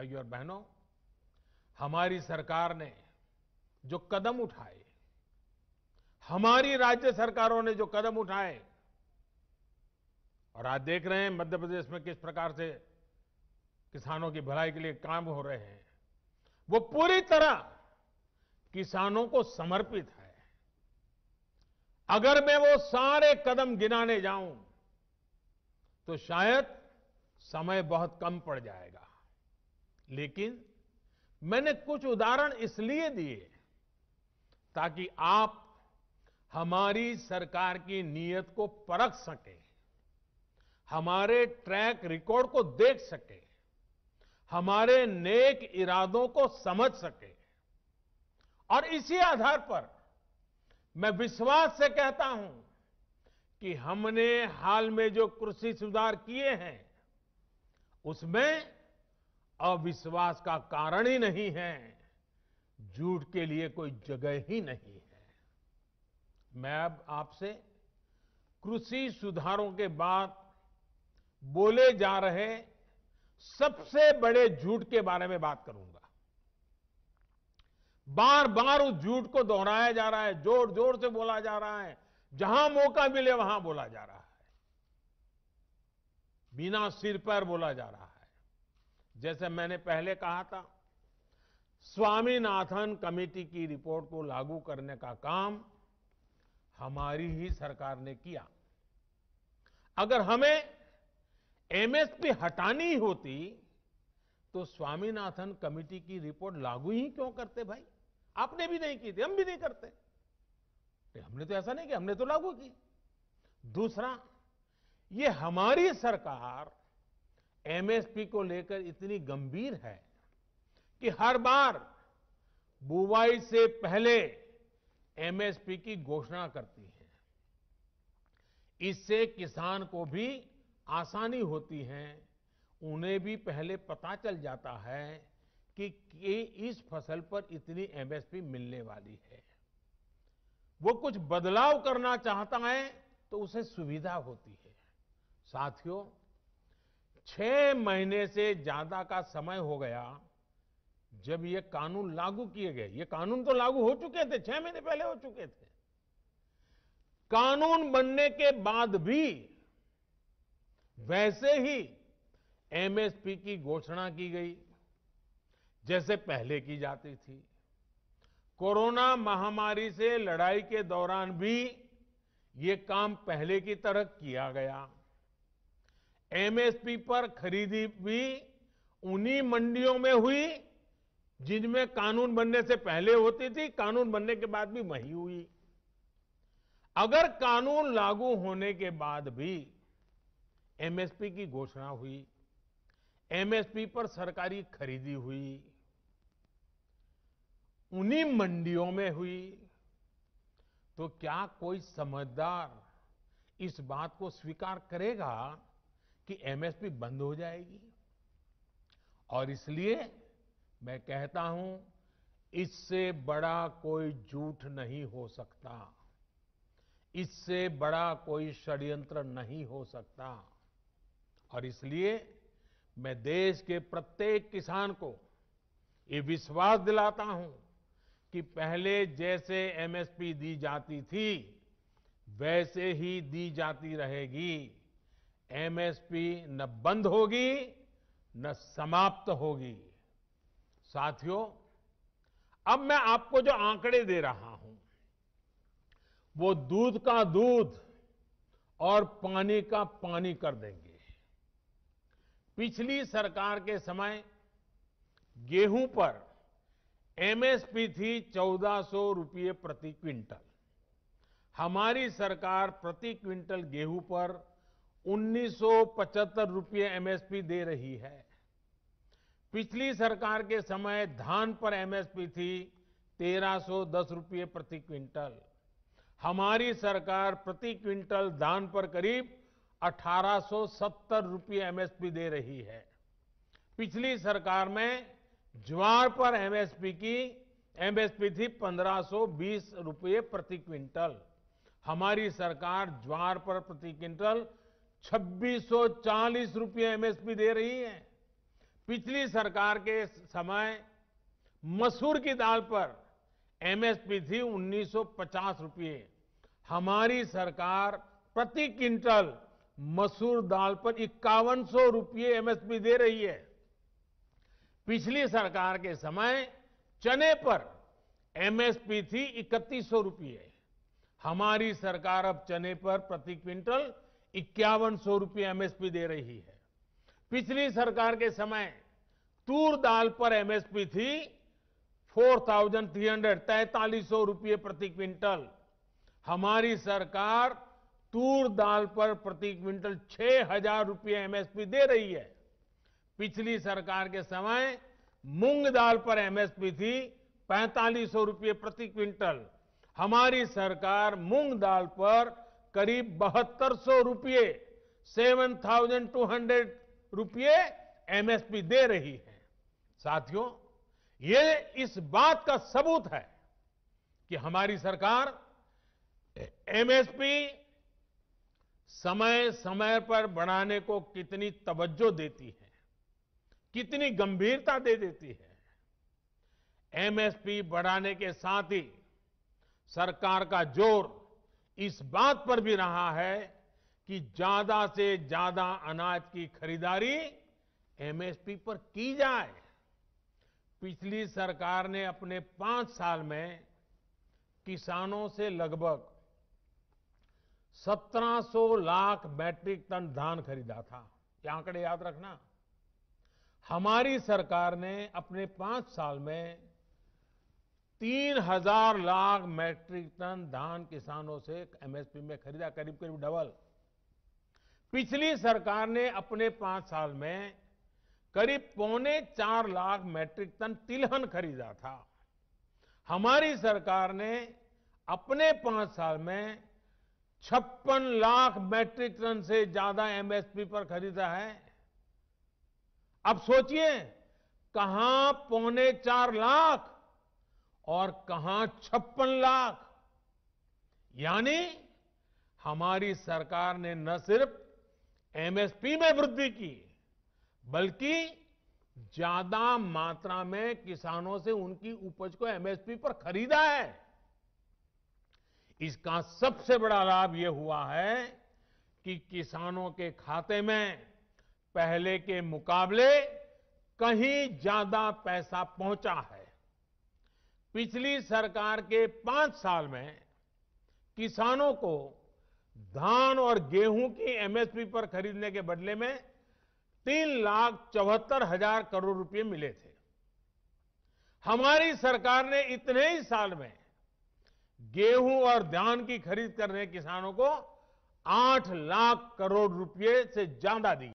भाइयों और बहनों हमारी सरकार ने जो कदम उठाए हमारी राज्य सरकारों ने जो कदम उठाए और आज देख रहे हैं मध्य प्रदेश में किस प्रकार से किसानों की भलाई के लिए काम हो रहे हैं वो पूरी तरह किसानों को समर्पित है अगर मैं वो सारे कदम गिनाने जाऊं तो शायद समय बहुत कम पड़ जाएगा लेकिन मैंने कुछ उदाहरण इसलिए दिए ताकि आप हमारी सरकार की नीयत को परख सकें हमारे ट्रैक रिकॉर्ड को देख सके हमारे नेक इरादों को समझ सके और इसी आधार पर मैं विश्वास से कहता हूं कि हमने हाल में जो कृषि सुधार किए हैं उसमें अविश्वास का कारण ही नहीं है झूठ के लिए कोई जगह ही नहीं है मैं अब आपसे कृषि सुधारों के बाद बोले जा रहे सबसे बड़े झूठ के बारे में बात करूंगा बार बार उस झूठ को दोहराया जा रहा है जोर जोर से बोला जा रहा है जहां मौका मिले वहां बोला जा रहा है बिना सिर पर बोला जा रहा है जैसे मैंने पहले कहा था स्वामीनाथन कमेटी की रिपोर्ट को लागू करने का काम हमारी ही सरकार ने किया अगर हमें एमएसपी हटानी होती तो स्वामीनाथन कमेटी की रिपोर्ट लागू ही क्यों करते भाई आपने भी नहीं की थी हम भी नहीं करते हमने तो ऐसा नहीं किया हमने तो लागू की दूसरा ये हमारी सरकार एमएसपी को लेकर इतनी गंभीर है कि हर बार बुवाई से पहले एमएसपी की घोषणा करती है इससे किसान को भी आसानी होती है उन्हें भी पहले पता चल जाता है कि, कि इस फसल पर इतनी एमएसपी मिलने वाली है वो कुछ बदलाव करना चाहता है तो उसे सुविधा होती है साथियों छह महीने से ज्यादा का समय हो गया जब ये कानून लागू किए गए ये कानून तो लागू हो चुके थे छह महीने पहले हो चुके थे कानून बनने के बाद भी वैसे ही एमएसपी की घोषणा की गई जैसे पहले की जाती थी कोरोना महामारी से लड़ाई के दौरान भी ये काम पहले की तरह किया गया एमएसपी पर खरीदी भी उन्हीं मंडियों में हुई जिनमें कानून बनने से पहले होती थी कानून बनने के बाद भी वही हुई अगर कानून लागू होने के बाद भी एमएसपी की घोषणा हुई एमएसपी पर सरकारी खरीदी हुई उन्हीं मंडियों में हुई तो क्या कोई समझदार इस बात को स्वीकार करेगा कि एमएसपी बंद हो जाएगी और इसलिए मैं कहता हूं इससे बड़ा कोई झूठ नहीं हो सकता इससे बड़ा कोई षड्यंत्र नहीं हो सकता और इसलिए मैं देश के प्रत्येक किसान को ये विश्वास दिलाता हूं कि पहले जैसे एमएसपी दी जाती थी वैसे ही दी जाती रहेगी एमएसपी न बंद होगी न समाप्त होगी साथियों अब मैं आपको जो आंकड़े दे रहा हूं वो दूध का दूध और पानी का पानी कर देंगे पिछली सरकार के समय गेहूं पर एमएसपी थी चौदह सौ रुपये प्रति क्विंटल हमारी सरकार प्रति क्विंटल गेहूं पर 1975 रुपये एमएसपी दे रही है पिछली सरकार के समय धान पर एमएसपी थी 1310 रुपए प्रति क्विंटल हमारी सरकार प्रति क्विंटल धान पर करीब 1870 रुपए एमएसपी दे रही है पिछली सरकार में ज्वार पर एमएसपी की एमएसपी थी 1520 रुपए प्रति क्विंटल हमारी सरकार ज्वार पर प्रति क्विंटल 2640 रुपये एमएसपी दे रही है पिछली सरकार के समय मसूर की दाल पर एमएसपी थी 1950 रुपये हमारी सरकार प्रति क्विंटल मसूर दाल पर इक्यावन सौ रुपये एमएसपी दे रही है पिछली सरकार के समय चने पर एमएसपी थी इकतीस सौ रुपये हमारी सरकार अब चने पर प्रति क्विंटल इक्यावन सौ रूपये एमएसपी दे रही है पिछली सरकार के समय तूर दाल पर एमएसपी थी फोर थाउजेंड थ्री हंड्रेड तैतालीस सौ रूपये प्रति क्विंटल हमारी सरकार तूर दाल पर प्रति क्विंटल छह हजार रूपये एमएसपी दे रही है पिछली सरकार के समय मूंग दाल पर एमएसपी थी पैंतालीस सौ रूपये प्रति क्विंटल हमारी सरकार मूंग दाल पर करीब बहत्तर सौ रुपये सेवन थाउजेंड टू हंड्रेड रुपये एमएसपी दे रही है साथियों ये इस बात का सबूत है कि हमारी सरकार एमएसपी समय समय पर बढ़ाने को कितनी तवज्जो देती है कितनी गंभीरता दे देती है एमएसपी बढ़ाने के साथ ही सरकार का जोर इस बात पर भी रहा है कि ज्यादा से ज्यादा अनाज की खरीदारी एमएसपी पर की जाए पिछली सरकार ने अपने पांच साल में किसानों से लगभग 1700 लाख मैट्रिक टन धान खरीदा था ये आंकड़े याद रखना हमारी सरकार ने अपने पांच साल में तीन हजार लाख मैट्रिक टन धान किसानों से एमएसपी में खरीदा करीब करीब डबल पिछली सरकार ने अपने पांच साल में करीब पौने चार लाख मैट्रिक टन तिलहन खरीदा था हमारी सरकार ने अपने पांच साल में छप्पन लाख मैट्रिक टन से ज्यादा एमएसपी पर खरीदा है अब सोचिए कहां पौने चार लाख और कहां छप्पन लाख यानी हमारी सरकार ने न सिर्फ एमएसपी में वृद्धि की बल्कि ज्यादा मात्रा में किसानों से उनकी उपज को एमएसपी पर खरीदा है इसका सबसे बड़ा लाभ यह हुआ है कि किसानों के खाते में पहले के मुकाबले कहीं ज्यादा पैसा पहुंचा है पिछली सरकार के पांच साल में किसानों को धान और गेहूं की एमएसपी पर खरीदने के बदले में तीन लाख चौहत्तर हजार करोड़ रुपए मिले थे हमारी सरकार ने इतने ही साल में गेहूं और धान की खरीद कर रहे किसानों को आठ लाख करोड़ रुपए से ज्यादा दी